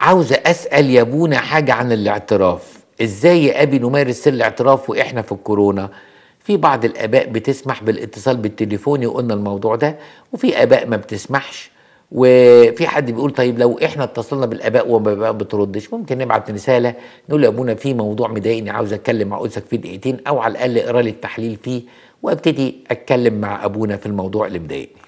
عاوزة أسأل يا ابونا حاجة عن الاعتراف إزاي يا أبي نمارس الاعتراف وإحنا في الكورونا في بعض الآباء بتسمح بالاتصال بالتليفون وقلنا الموضوع ده وفي آباء ما بتسمحش وفي حد بيقول طيب لو احنا اتصلنا بالاباء وما بتردش ممكن نبعت رساله نقول يا ابونا في موضوع مضايقني عاوز اتكلم مع اسك فيه دقيقتين او على الاقل اقرا لي التحليل فيه وابتدي اتكلم مع ابونا في الموضوع اللي مضايقني